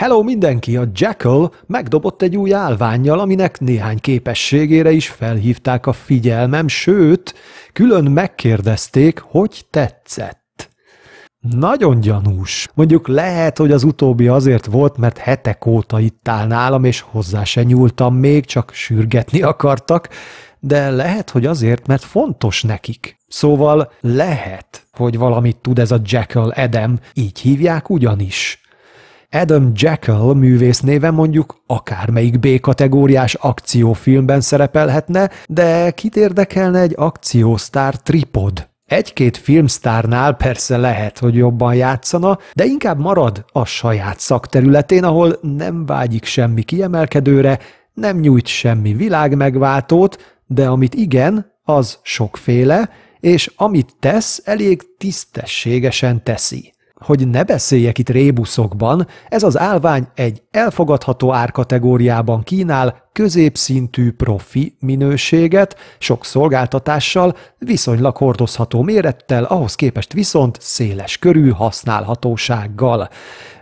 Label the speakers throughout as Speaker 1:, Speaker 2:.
Speaker 1: Hello mindenki! A Jackal megdobott egy új állványjal, aminek néhány képességére is felhívták a figyelmem, sőt, külön megkérdezték, hogy tetszett. Nagyon gyanús. Mondjuk lehet, hogy az utóbbi azért volt, mert hetek óta itt áll nálam, és hozzá se nyúltam még, csak sürgetni akartak, de lehet, hogy azért, mert fontos nekik. Szóval lehet, hogy valamit tud ez a Jackal Edem, így hívják ugyanis. Adam Jekyll művész néve mondjuk akármelyik B-kategóriás akciófilmben szerepelhetne, de kit érdekelne egy akciósztár tripod? Egy-két filmsztárnál persze lehet, hogy jobban játszana, de inkább marad a saját szakterületén, ahol nem vágyik semmi kiemelkedőre, nem nyújt semmi világmegváltót, de amit igen, az sokféle, és amit tesz, elég tisztességesen teszi. Hogy ne beszéljek itt rébuszokban, ez az állvány egy elfogadható árkategóriában kínál középszintű profi minőséget, sok szolgáltatással, viszonylag hordozható mérettel, ahhoz képest viszont széles körű használhatósággal.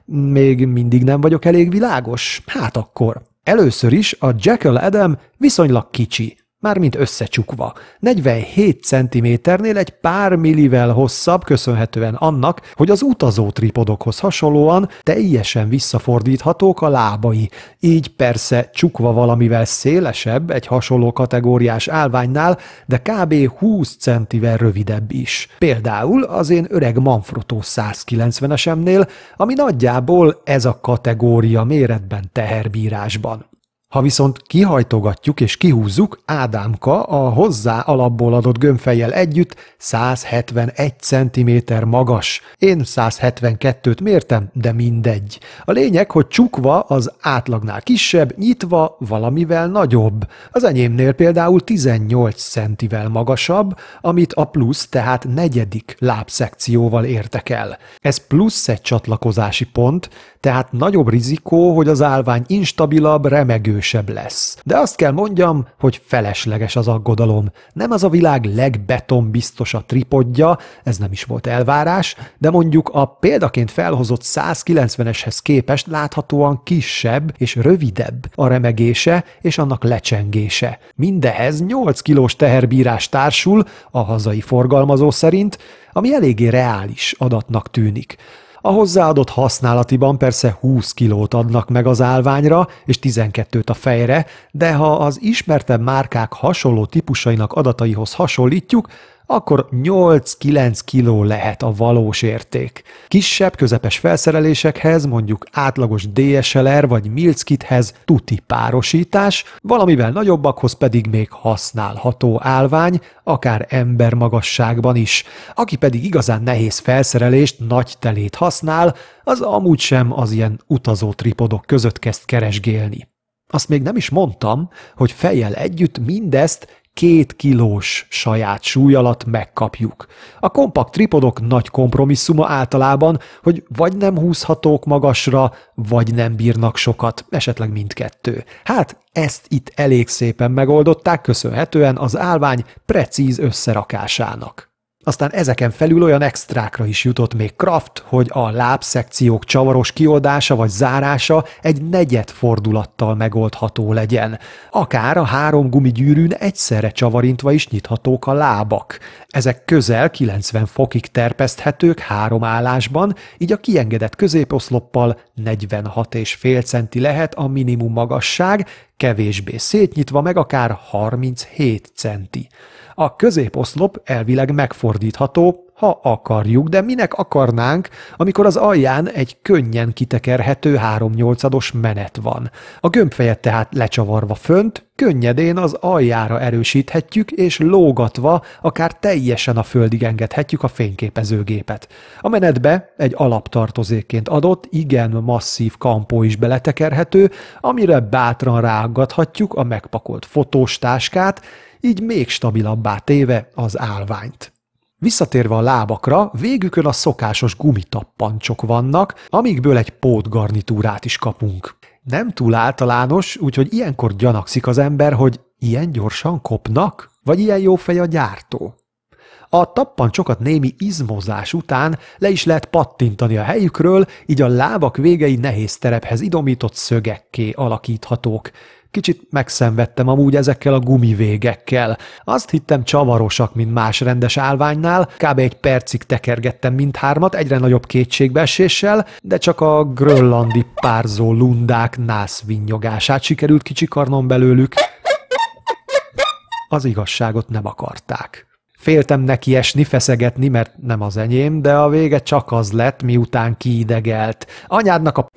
Speaker 1: Még mindig nem vagyok elég világos? Hát akkor. Először is a Jekyll Adam viszonylag kicsi, mármint összecsukva, 47 centiméternél egy pár millivel hosszabb, köszönhetően annak, hogy az utazó tripodokhoz hasonlóan teljesen visszafordíthatók a lábai, így persze csukva valamivel szélesebb egy hasonló kategóriás állványnál, de kb. 20 centivel rövidebb is. Például az én öreg Manfrotto 190-esemnél, ami nagyjából ez a kategória méretben teherbírásban. Ha viszont kihajtogatjuk és kihúzzuk, Ádámka a hozzá alapból adott gömbfejjel együtt 171 cm magas. Én 172-t mértem, de mindegy. A lényeg, hogy csukva az átlagnál kisebb, nyitva valamivel nagyobb. Az enyémnél például 18 centivel magasabb, amit a plusz, tehát negyedik lábszekcióval értek el. Ez plusz egy csatlakozási pont, tehát nagyobb rizikó, hogy az állvány instabilabb, remegő erősebb lesz. De azt kell mondjam, hogy felesleges az aggodalom. Nem az a világ legbetonbiztos a tripodja, ez nem is volt elvárás, de mondjuk a példaként felhozott 190-eshez képest láthatóan kisebb és rövidebb a remegése és annak lecsengése. Mindehez 8 kilós teherbírás társul, a hazai forgalmazó szerint, ami eléggé reális adatnak tűnik. A hozzáadott használatiban persze 20 kilót adnak meg az állványra, és 12-t a fejre, de ha az ismertebb márkák hasonló típusainak adataihoz hasonlítjuk, akkor 8-9 kiló lehet a valós érték. Kisebb, közepes felszerelésekhez, mondjuk átlagos DSLR vagy milckithez tuti párosítás, valamivel nagyobbakhoz pedig még használható állvány, akár ember magasságban is. Aki pedig igazán nehéz felszerelést, nagy telét használ, az amúgy sem az ilyen utazó tripodok között kezd keresgélni. Azt még nem is mondtam, hogy fejjel együtt mindezt két kilós saját súly alatt megkapjuk. A kompakt tripodok nagy kompromisszuma általában, hogy vagy nem húzhatók magasra, vagy nem bírnak sokat, esetleg mindkettő. Hát ezt itt elég szépen megoldották köszönhetően az állvány precíz összerakásának. Aztán ezeken felül olyan extrákra is jutott még Kraft, hogy a lábszekciók csavaros kioldása vagy zárása egy negyed fordulattal megoldható legyen. Akár a három gumigyűrűn egyszerre csavarintva is nyithatók a lábak. Ezek közel 90 fokig terpeszthetők három állásban, így a kiengedett középoszloppal 46,5 centi lehet a minimum magasság, kevésbé szétnyitva meg akár 37 centi. A középoszlop elvileg megfordítható, ha akarjuk, de minek akarnánk, amikor az alján egy könnyen kitekerhető 3 8 menet van. A gömbfejet tehát lecsavarva fönt, könnyedén az aljára erősíthetjük, és lógatva akár teljesen a földig engedhetjük a fényképezőgépet. A menetbe egy alaptartozékként adott, igen masszív kampó is beletekerhető, amire bátran ráaggathatjuk a megpakolt fotóstáskát, így még stabilabbá téve az állványt. Visszatérve a lábakra, végükön a szokásos gumitappancsok vannak, amikből egy pótgarnitúrát is kapunk. Nem túl általános, úgyhogy ilyenkor gyanakszik az ember, hogy ilyen gyorsan kopnak, vagy ilyen jó fej a gyártó. A tappancsokat némi izmozás után le is lehet pattintani a helyükről, így a lábak végei nehéz terephez idomított szögekké alakíthatók. Kicsit megszenvedtem amúgy ezekkel a gumivégekkel. Azt hittem csavarosak, mint más rendes állványnál, kb. egy percig tekergettem mindhármat egyre nagyobb kétségbeeséssel, de csak a grönlandi párzó lundák nászvinnyogását sikerült kicsikarnom belőlük. Az igazságot nem akarták. Féltem neki esni, feszegetni, mert nem az enyém, de a vége csak az lett, miután kiidegelt. Anyádnak a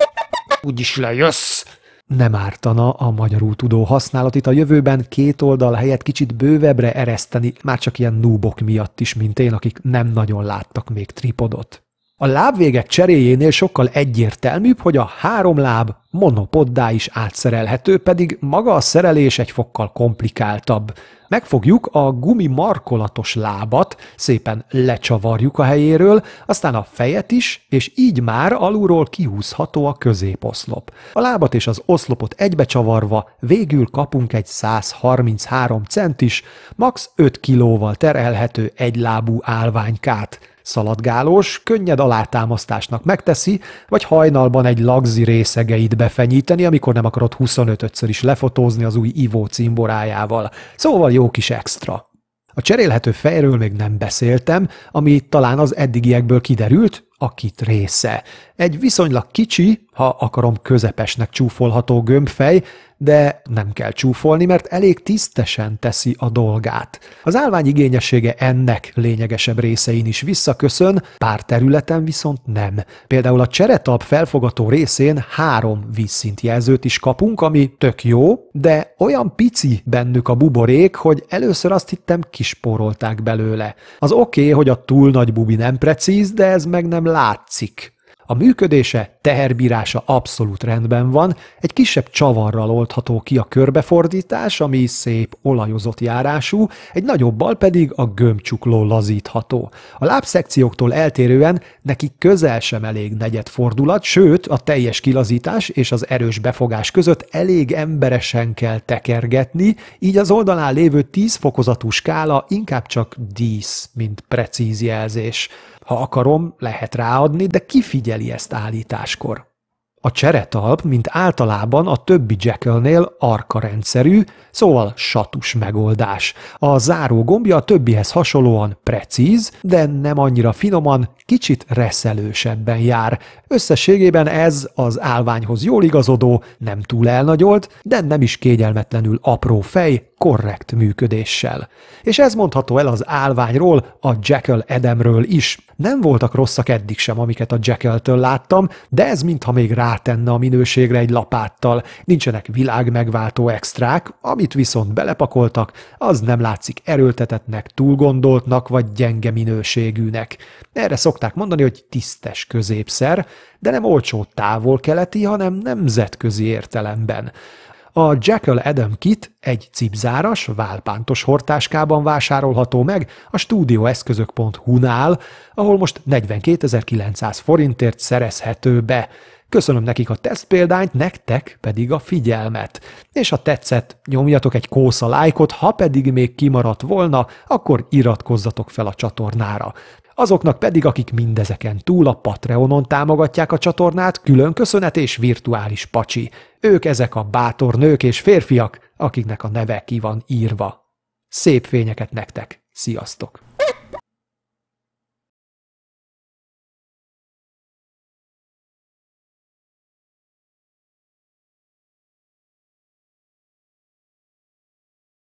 Speaker 1: úgyis lejössz! Nem ártana a magyarul tudó használatit a jövőben két oldal helyett kicsit bővebbre ereszteni, már csak ilyen núbok miatt is, mint én, akik nem nagyon láttak még tripodot. A lábvégek cseréjénél sokkal egyértelműbb, hogy a három láb monopoddá is átszerelhető, pedig maga a szerelés egy fokkal komplikáltabb. Megfogjuk a gumi markolatos lábat, szépen lecsavarjuk a helyéről, aztán a fejet is, és így már alulról kihúzható a középoszlop. A lábat és az oszlopot egybecsavarva végül kapunk egy 133 centis, max. 5 kilóval terelhető egylábú állványkát – Szaladgálós, könnyed alátámasztásnak megteszi, vagy hajnalban egy lagzi részegeit befenyíteni, amikor nem akarod 25-ször is lefotózni az új ivó cimborájával. Szóval jó kis extra. A cserélhető fejről még nem beszéltem, ami talán az eddigiekből kiderült, akit része. Egy viszonylag kicsi, ha akarom közepesnek csúfolható gömbfej, de nem kell csúfolni, mert elég tisztesen teszi a dolgát. Az állvány igényessége ennek lényegesebb részein is visszaköszön, pár területen viszont nem. Például a cseretalp felfogató részén három vízszintjelzőt is kapunk, ami tök jó, de olyan pici bennük a buborék, hogy először azt hittem kisporolták belőle. Az oké, okay, hogy a túl nagy bubi nem precíz, de ez meg nem látszik. A működése, teherbírása abszolút rendben van, egy kisebb csavarral oldható ki a körbefordítás, ami szép, olajozott járású, egy nagyobbal pedig a gömbcsukló lazítható. A lábszekcióktól eltérően neki közel sem elég negyed fordulat, sőt a teljes kilazítás és az erős befogás között elég emberesen kell tekergetni, így az oldalán lévő 10 fokozatú skála inkább csak dísz, mint precíz jelzés. Ha akarom, lehet ráadni, de figyeli ezt állításkor. A cseretalp, mint általában a többi arka rendszerű, szóval satus megoldás. A záró gombja a többihez hasonlóan precíz, de nem annyira finoman, kicsit reszelősebben jár. Összességében ez az állványhoz jól igazodó, nem túl elnagyolt, de nem is kényelmetlenül apró fej, korrekt működéssel. És ez mondható el az állványról, a Jekyll Edemről is. Nem voltak rosszak eddig sem, amiket a Jekyll-től láttam, de ez mintha még rátenne a minőségre egy lapáttal. Nincsenek világmegváltó extrák, amit viszont belepakoltak, az nem látszik erőltetetnek, túlgondoltnak vagy gyenge minőségűnek. Erre szokták mondani, hogy tisztes középszer, de nem olcsó távol-keleti, hanem nemzetközi értelemben. A Jekyll Adam kit egy cipzáras, válpántos hortáskában vásárolható meg a studioeszközök.hu-nál, ahol most 42.900 forintért szerezhető be. Köszönöm nekik a tesztpéldányt, nektek pedig a figyelmet. És ha tetszett, nyomjatok egy kósza lájkot, ha pedig még kimaradt volna, akkor iratkozzatok fel a csatornára azoknak pedig, akik mindezeken túl a Patreonon támogatják a csatornát, külön köszönet és virtuális pacsi. Ők ezek a bátor nők és férfiak, akiknek a neve ki van írva. Szép fényeket nektek! Sziasztok!